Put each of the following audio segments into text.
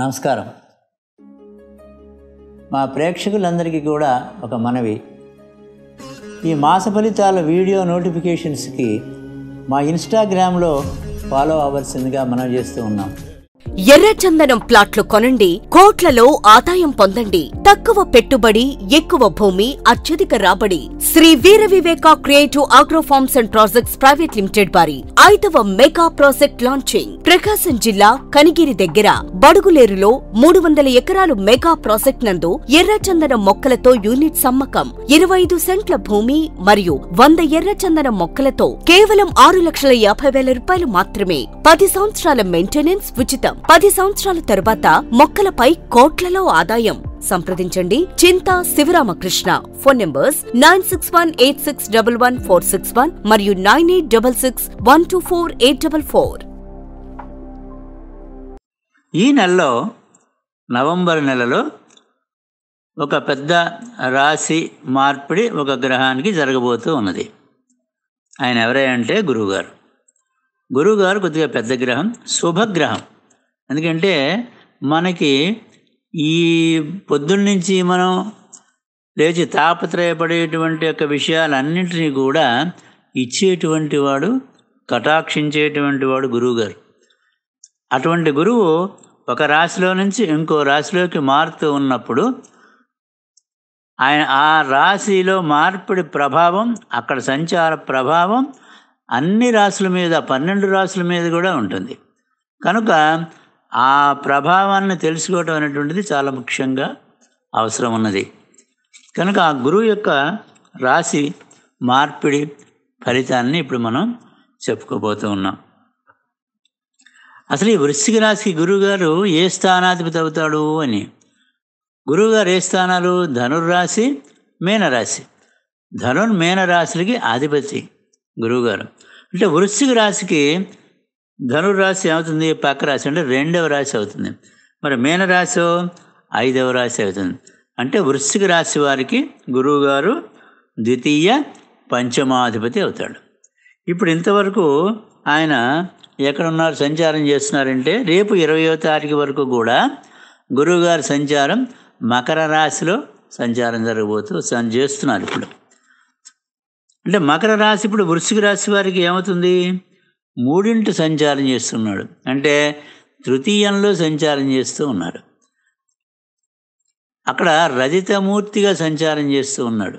నమస్కారం మా ప్రేక్షకులందరికీ కూడా ఒక మనవి ఈ మాస ఫలితాల వీడియో నోటిఫికేషన్స్కి మా ఇన్స్టాగ్రామ్లో ఫాలో అవ్వాల్సిందిగా మనం చేస్తూ ఉన్నాం ఎర్రచందనం ప్లాట్లు కొనండి కోట్లలో ఆదాయం పొందండి తక్కువ పెట్టుబడి ఎక్కువ భూమి అత్యధిక రాబడి Shri Veera Viveka creative agro farms and projects private limited వారి ఐదవ మెగా ప్రాజెక్ట్ లాంచింగ్ ప్రకాశం జిల్లా కనిగిరి దగ్గర బడుగులేరులో మూడు వందల ఎకరాలు మెగా ప్రాజెక్ట్ నందు ఎర్రచందన మొక్కలతో యూనిట్ సమ్మకం ఇరవై ఐదు సెంట్ల భూమి మరియు వంద ఎర్రచందన మొక్కలతో కేవలం ఆరు లక్షల యాభై వేల రూపాయలు మాత్రమే పది సంవత్సరాల మెయింటెనెన్స్ ఉచితం పది సంవత్సరాల తరువాత మొక్కలపై కోట్లలో ఆదాయం సంప్రదించండి Chinta Sivaramakrishna phone numbers nine six one eight six double one four six one మరియు nine eight double six one two four eight double four ఈ నెలలో నవంబర్ నెలలో ఒక పెద్ద రాశి మార్పిడి ఒక గ్రహానికి జరగబోతూ ఉన్నది ఆయన ఎవరై అంటే గురువుగారు గురువుగారు కొద్దిగా పెద్ద గ్రహం శుభగ్రహం ఎందుకంటే మనకి ఈ పొద్దున్నుంచి మనం లేచి తాపత్రయపడేటువంటి యొక్క విషయాలన్నింటినీ కూడా ఇచ్చేటువంటి వాడు కటాక్షించేటువంటి వాడు గురువుగారు అటువంటి గురువు ఒక రాశిలో నుంచి ఇంకో రాశిలోకి మారుతూ ఉన్నప్పుడు ఆయన ఆ రాశిలో మార్పిడి ప్రభావం అక్కడ సంచార ప్రభావం అన్ని రాశుల మీద పన్నెండు రాసుల మీద కూడా ఉంటుంది కనుక ఆ ప్రభావాన్ని తెలుసుకోవటం అనేటువంటిది చాలా ముఖ్యంగా అవసరం ఉన్నది కనుక ఆ గురువు యొక్క రాశి మార్పిడి ఫలితాన్ని ఇప్పుడు మనం చెప్పుకోబోతూ ఉన్నాం అసలు ఈ వృశ్చిక రాశికి గురువుగారు ఏ స్థానాధిపతి అవుతాడు అని గురువుగారు ఏ స్థానాలు ధనుర్రాశి మీనరాశి ధనుర్మీనరాశులకి అధిపతి గురువుగారు అంటే వృశ్చిక రాశికి ధనుర్రాశి ఏమవుతుంది పక్క రాశి అంటే రెండవ రాశి అవుతుంది మరి మీనరాశి ఐదవ రాశి అవుతుంది అంటే వృశ్చిక రాశి వారికి గురువుగారు ద్వితీయ పంచమాధిపతి అవుతాడు ఇప్పుడు ఇంతవరకు ఆయన ఎక్కడున్నారు సంచారం చేస్తున్నారంటే రేపు ఇరవయో తారీఖు వరకు కూడా గురువుగారి సంచారం మకర రాశిలో సంచారం జరగబోతూ చేస్తున్నారు ఇప్పుడు అంటే మకర రాశి ఇప్పుడు వృశ్చిక రాశి వారికి ఏమవుతుంది మూడింటి సంచారం చేస్తున్నాడు అంటే తృతీయంలో సంచారం చేస్తూ ఉన్నాడు అక్కడ రజితమూర్తిగా సంచారం చేస్తూ ఉన్నాడు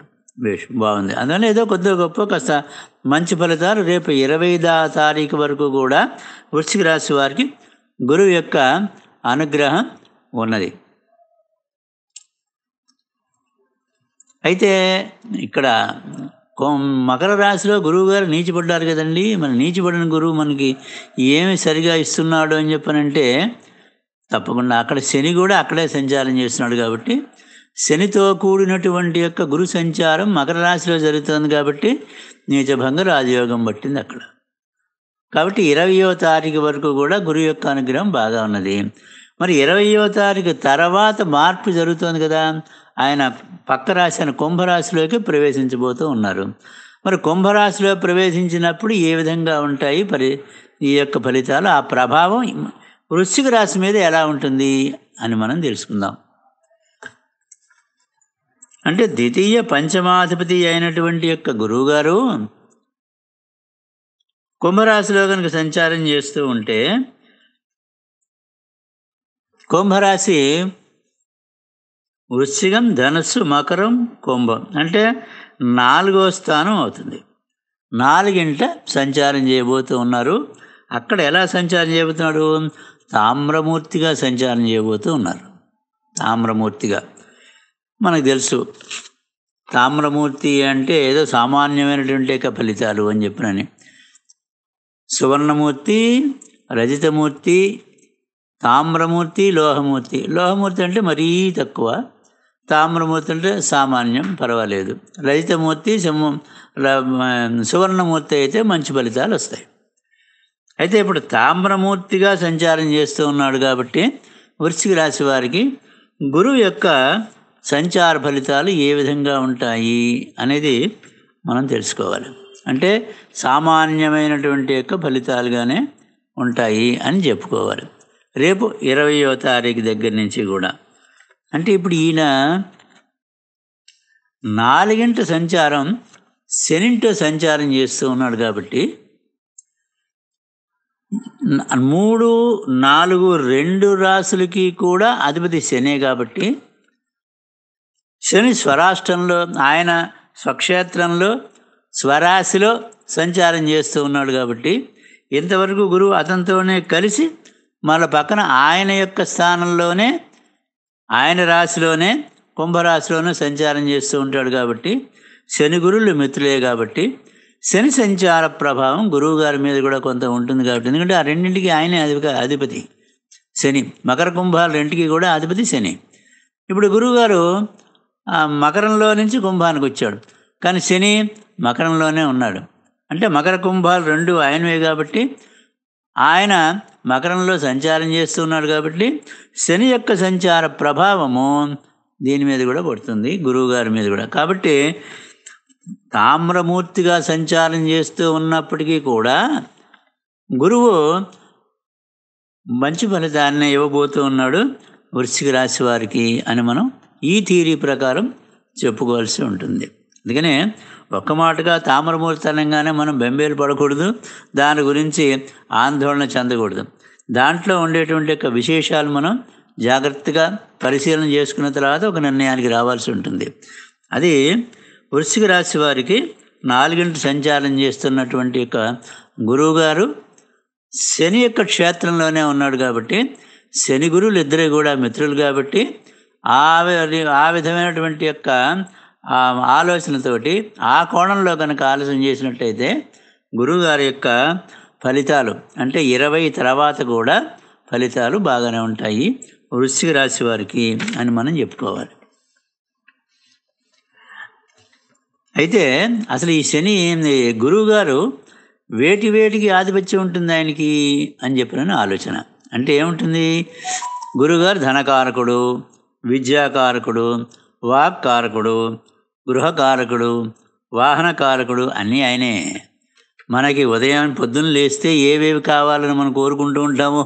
బాగుంది అందువల్ల ఏదో కొద్దిగా గొప్ప కాస్త మంచి ఫలితాలు రేపు ఇరవై తారీఖు వరకు కూడా వృశ్చిక రాశి వారికి గురువు యొక్క అనుగ్రహం ఉన్నది అయితే ఇక్కడ మకర రాశిలో గురువు గారు నీచిపడ్డారు కదండి మన నీచిపడిన గురువు మనకి ఏమి సరిగా ఇస్తున్నాడు అని చెప్పనంటే తప్పకుండా అక్కడ శని కూడా అక్కడే సంచారం చేస్తున్నాడు కాబట్టి శనితో కూడినటువంటి యొక్క గురు సంచారం మకర రాశిలో జరుగుతుంది కాబట్టి నీచభంగ రాజయోగం పట్టింది అక్కడ కాబట్టి ఇరవయో తారీఖు వరకు కూడా గురు యొక్క అనుగ్రహం బాగా ఉన్నది మరి ఇరవయో తారీఖు తర్వాత మార్పు జరుగుతుంది కదా ఆయన పక్క రాశి అయిన కుంభరాశిలోకి ప్రవేశించబోతూ ఉన్నారు మరి కుంభరాశిలో ప్రవేశించినప్పుడు ఏ విధంగా ఉంటాయి పరి ఈ యొక్క ఫలితాలు ఆ ప్రభావం వృశ్చిక రాశి మీద ఎలా ఉంటుంది అని మనం తెలుసుకుందాం అంటే ద్వితీయ పంచమాధిపతి అయినటువంటి యొక్క గురువుగారు కుంభరాశిలో కనుక సంచారం చేస్తూ ఉంటే కుంభరాశి వృశ్చికం ధనస్సు మకరం కుంభం అంటే నాలుగో స్థానం అవుతుంది నాలుగింట సంచారం చేయబోతూ ఉన్నారు అక్కడ ఎలా సంచారం చేయబోతున్నాడు తామ్రమూర్తిగా సంచారం చేయబోతూ ఉన్నారు తామ్రమూర్తిగా మనకు తెలుసు తామ్రమూర్తి అంటే ఏదో సామాన్యమైనటువంటి ఫలితాలు అని చెప్పినని సువర్ణమూర్తి రజితమూర్తి తామ్రమూర్తి లోహమూర్తి లోహమూర్తి అంటే మరీ తక్కువ తామ్రమూర్తి అంటే సామాన్యం పర్వాలేదు రజితమూర్తి సువర్ణమూర్తి అయితే మంచి ఫలితాలు వస్తాయి అయితే ఇప్పుడు తామ్రమూర్తిగా సంచారం చేస్తూ ఉన్నాడు కాబట్టి వృశ్చిక రాశి వారికి గురువు యొక్క సంచార ఫలితాలు ఏ విధంగా ఉంటాయి అనేది మనం తెలుసుకోవాలి అంటే సామాన్యమైనటువంటి యొక్క ఫలితాలుగానే ఉంటాయి అని చెప్పుకోవాలి రేపు ఇరవయో తారీఖు దగ్గర నుంచి కూడా అంటే ఇప్పుడు ఈయన నాలుగింట సంచారం శనింటో సంచారం చేస్తూ ఉన్నాడు కాబట్టి మూడు నాలుగు రెండు రాసులకి కూడా అధిపతి శనే కాబట్టి శని స్వరాష్ట్రంలో ఆయన స్వక్షేత్రంలో స్వరాశిలో సంచారం చేస్తూ ఉన్నాడు కాబట్టి ఇంతవరకు గురువు అతనితోనే కలిసి మన పక్కన ఆయన యొక్క స్థానంలోనే ఆయన రాశిలోనే కుంభరాశిలోనే సంచారం చేస్తూ ఉంటాడు కాబట్టి శని గురువులు మిత్రులే కాబట్టి శని సంచార ప్రభావం గురువు గారి మీద కూడా కొంత ఉంటుంది కాబట్టి ఎందుకంటే ఆ రెండింటికి ఆయనే అధిక అధిపతి శని మకర కుంభాలు రెంటికి కూడా అధిపతి శని ఇప్పుడు గురువుగారు ఆ మకరంలో నుంచి కుంభానికి వచ్చాడు కానీ శని మకరంలోనే ఉన్నాడు అంటే మకర కుంభాలు రెండు ఆయనవే కాబట్టి ఆయన మకరంలో సంచారం చేస్తున్నాడు కాబట్టి శని యొక్క సంచార ప్రభావము దీని మీద కూడా పడుతుంది గురువుగారి మీద కూడా కాబట్టి తామ్రమూర్తిగా సంచారం చేస్తూ ఉన్నప్పటికీ కూడా గురువు మంచి ఫలితాన్ని ఇవ్వబోతూ ఉన్నాడు వృశ్చిక రాశి వారికి అని మనం ఈ థియరీ ప్రకారం చెప్పుకోవాల్సి ఉంటుంది అందుకనే ఒక్క మాటగా తామరమూర్తనంగానే మనం బెంబేలు పడకూడదు దాని గురించి ఆందోళన చెందకూడదు దాంట్లో ఉండేటువంటి యొక్క విశేషాలు మనం జాగ్రత్తగా పరిశీలన చేసుకున్న తర్వాత ఒక నిర్ణయానికి రావాల్సి ఉంటుంది అది వృశ్చిక రాశి వారికి నాలుగింటి సంచారం చేస్తున్నటువంటి యొక్క గురువుగారు శని యొక్క క్షేత్రంలోనే ఉన్నాడు కాబట్టి శని గురువులు ఇద్దరే కూడా మిత్రులు కాబట్టి ఆ విధమైనటువంటి యొక్క ఆలోచనతోటి ఆ కోణంలో కనుక ఆలోచన చేసినట్టయితే గురువుగారి యొక్క ఫలితాలు అంటే ఇరవై తర్వాత కూడా ఫలితాలు బాగానే ఉంటాయి వృశ్చిక రాశి వారికి అని మనం చెప్పుకోవాలి అయితే అసలు ఈ శని గురువుగారు వేటి వేటికి ఆధిపత్యం ఉంటుంది ఆయనకి అని చెప్పిన ఆలోచన అంటే ఏముంటుంది గురువుగారు ధనకారకుడు విద్యాకారకుడు వాక్కారకుడు గృహకారకుడు వాహనకారకుడు అన్నీ ఆయనే మనకి ఉదయం పొద్దున్న లేస్తే ఏవేవి కావాలని మనం కోరుకుంటూ ఉంటామో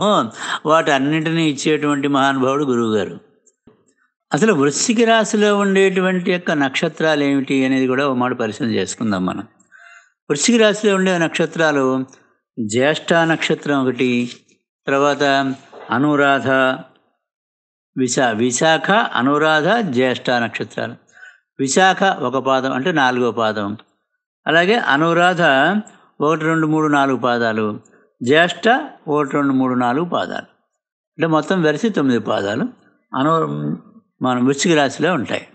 వాటి అన్నింటినీ ఇచ్చేటువంటి మహానుభావుడు గురువుగారు అసలు వృశ్చిక రాశిలో ఉండేటువంటి యొక్క నక్షత్రాలు ఏమిటి అనేది కూడా ఒక మాట పరిశీలన చేసుకుందాం మనం వృశ్చిక రాశిలో ఉండే నక్షత్రాలు జ్యేష్ఠ నక్షత్రం ఒకటి తర్వాత అనురాధ విశా విశాఖ అనురాధ జ్యేష్ఠ నక్షత్రాలు విశాఖ ఒక పాదం అంటే నాలుగో పాదం అలాగే అనురాధ ఒకటి రెండు మూడు నాలుగు పాదాలు జ్యేష్ఠ ఒకటి రెండు మూడు నాలుగు పాదాలు అంటే మొత్తం వెరసి తొమ్మిది పాదాలు అను మన వృశ్చిక రాశిలో ఉంటాయి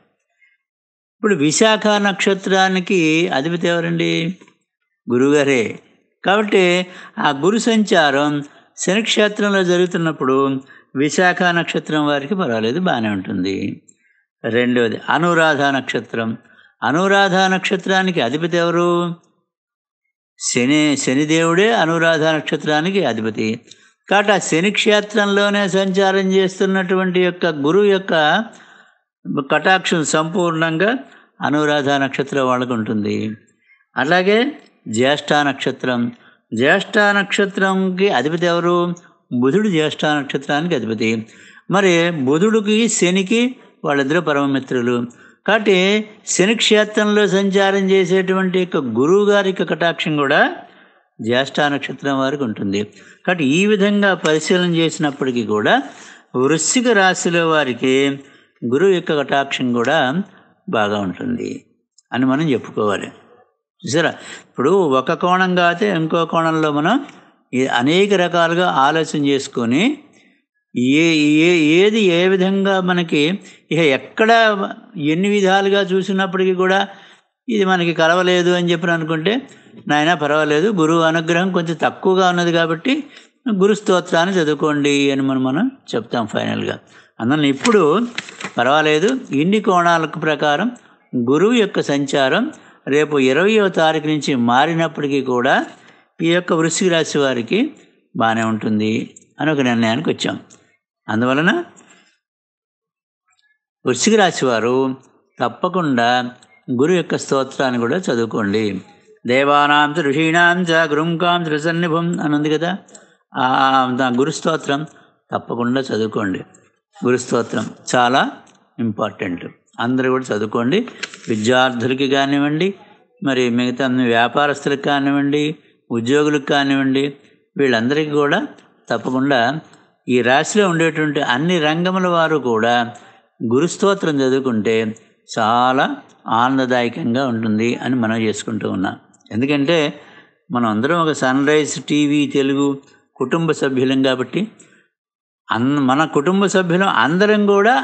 ఇప్పుడు విశాఖ నక్షత్రానికి అధిపతి ఎవరండి గురుగారే కాబట్టి ఆ గురు సంచారం శనిక్షేత్రంలో జరుగుతున్నప్పుడు విశాఖ నక్షత్రం వారికి పర్వాలేదు బాగానే ఉంటుంది రెండవది అనురాధ నక్షత్రం అనురాధ నక్షత్రానికి అధిపతి ఎవరు శని శనిదేవుడే అనురాధ నక్షత్రానికి అధిపతి కాబట్టి ఆ శని క్షేత్రంలోనే సంచారం చేస్తున్నటువంటి యొక్క గురువు యొక్క కటాక్షం సంపూర్ణంగా అనురాధ నక్షత్రం వాళ్ళకు ఉంటుంది అలాగే జ్యేష్ఠ నక్షత్రం జ్యేష్ఠ నక్షత్రంకి అధిపతి ఎవరు బుధుడు జ్యేష్ఠ నక్షత్రానికి అధిపతి మరి బుధుడికి శనికి వాళ్ళిద్దరూ పరమమిత్రులు కాబట్టి శని క్షేత్రంలో సంచారం చేసేటువంటి యొక్క గురువు గారి యొక్క కటాక్షం కూడా జ్యేష్ఠ నక్షత్రం వారికి ఉంటుంది కాబట్టి ఈ విధంగా పరిశీలన చేసినప్పటికీ కూడా వృశ్చిక రాశిలో వారికి గురువు యొక్క కటాక్షం కూడా బాగా ఉంటుంది అని మనం చెప్పుకోవాలి చూసారా ఇప్పుడు ఒక కోణంగా అయితే ఇంకో కోణంలో మనం అనేక రకాలుగా ఆలోచన చేసుకొని ఏ ఏ ఏది ఏ విధంగా మనకి ఇక ఎక్కడ ఎన్ని విధాలుగా చూసినప్పటికీ కూడా ఇది మనకి కలవలేదు అని చెప్పి అనుకుంటే నాయన పర్వాలేదు గురువు అనుగ్రహం కొంచెం తక్కువగా ఉన్నది కాబట్టి గురు స్తోత్రాన్ని చదువుకోండి అని మనం మనం చెప్తాం ఫైనల్గా అందువల్ల ఇప్పుడు పర్వాలేదు ఇన్ని కోణాల ప్రకారం గురువు యొక్క సంచారం రేపు ఇరవయో తారీఖు నుంచి మారినప్పటికీ కూడా ఈ యొక్క వృశ్చిక రాశి వారికి బాగానే ఉంటుంది అని ఒక నిర్ణయానికి వచ్చాం అందువలన వృశ్చిక రాశి వారు తప్పకుండా గురు యొక్క స్తోత్రాన్ని కూడా చదువుకోండి దేవానాంశ ఋషీణాంశ గురుంకాంశ గురుంకాం అని ఉంది కదా గురు స్తోత్రం తప్పకుండా చదువుకోండి గురు స్తోత్రం చాలా ఇంపార్టెంట్ అందరూ కూడా చదువుకోండి విద్యార్థులకి కానివ్వండి మరి మిగతా వ్యాపారస్తులకు కానివ్వండి ఉద్యోగులకు కానివ్వండి వీళ్ళందరికీ కూడా తప్పకుండా ఈ రాశిలో ఉండేటువంటి అన్ని రంగముల వారు కూడా గురుస్తోత్రం చదువుకుంటే చాలా ఆనందదాయకంగా ఉంటుంది అని మనం చేసుకుంటూ ఉన్నాం ఎందుకంటే మనం అందరం ఒక సన్ రైజ్ టీవీ తెలుగు కుటుంబ సభ్యులం కాబట్టి అన్ మన కుటుంబ సభ్యులం అందరం కూడా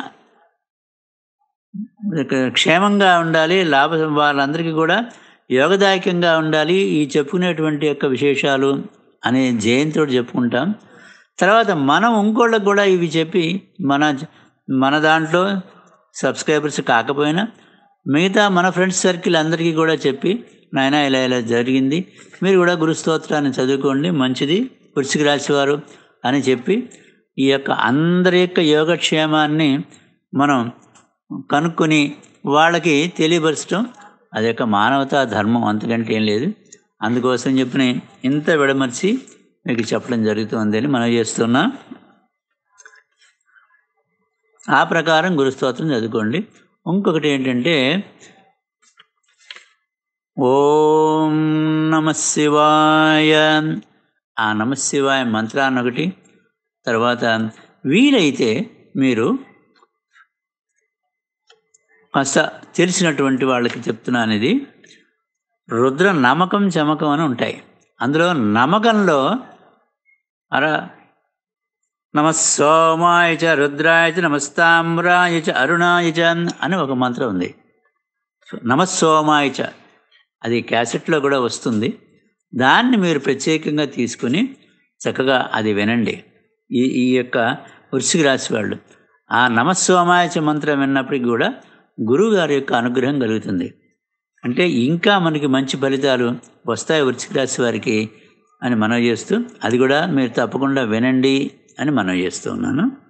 క్షేమంగా ఉండాలి లాభం వాళ్ళందరికీ కూడా యోగదాయకంగా ఉండాలి ఈ చెప్పుకునేటువంటి యొక్క విశేషాలు అనే జయంతో చెప్పుకుంటాం తర్వాత మనం ఇంకోళ్ళకు కూడా ఇవి చెప్పి మన మన దాంట్లో సబ్స్క్రైబర్స్ కాకపోయినా మిగతా మన ఫ్రెండ్స్ సర్కిల్ అందరికీ కూడా చెప్పి నాయన ఇలా ఇలా జరిగింది మీరు కూడా గురుస్తోత్రాన్ని చదువుకోండి మంచిది వృశ్చిక రాశి వారు అని చెప్పి ఈ యొక్క అందరి యొక్క యోగక్షేమాన్ని మనం కనుక్కొని వాళ్ళకి తెలియపరచడం అది యొక్క మానవతా ధర్మం అంతకంటే ఏం లేదు అందుకోసం చెప్పిన ఇంత విడమర్చి మీకు చెప్పడం అని మనం చేస్తున్నా ఆ ప్రకారం గురుస్తోత్రం చదువుకోండి ఇంకొకటి ఏంటంటే ఓం నమ శివాయ ఆ నమ శివాయ మంత్రాన్ని ఒకటి తర్వాత వీలైతే మీరు కాస్త తెలిసినటువంటి వాళ్ళకి చెప్తున్నాను ఇది రుద్ర నమ్మకం చమకం అని ఉంటాయి అందులో నమ్మకంలో అర నమ సోమాయ చ రుద్రాయ నమస్తామ్రాయ చ అరుణాయ చ అని ఒక మంత్రం ఉంది నమ సోమాయ చ అది క్యాసెట్లో కూడా వస్తుంది దాన్ని మీరు ప్రత్యేకంగా తీసుకుని చక్కగా అది వినండి ఈ ఈ యొక్క వృషికి రాసి వాళ్ళు ఆ నమస్సోమాయచ మంత్రం విన్నప్పటికి కూడా గురువుగారి యొక్క అనుగ్రహం కలుగుతుంది అంటే ఇంకా మనకి మంచి ఫలితాలు వస్తాయి వృశ్చిక రాశి వారికి అని మనం చేస్తూ అది కూడా మీరు తప్పకుండా వినండి అని మనం చేస్తూ ఉన్నాను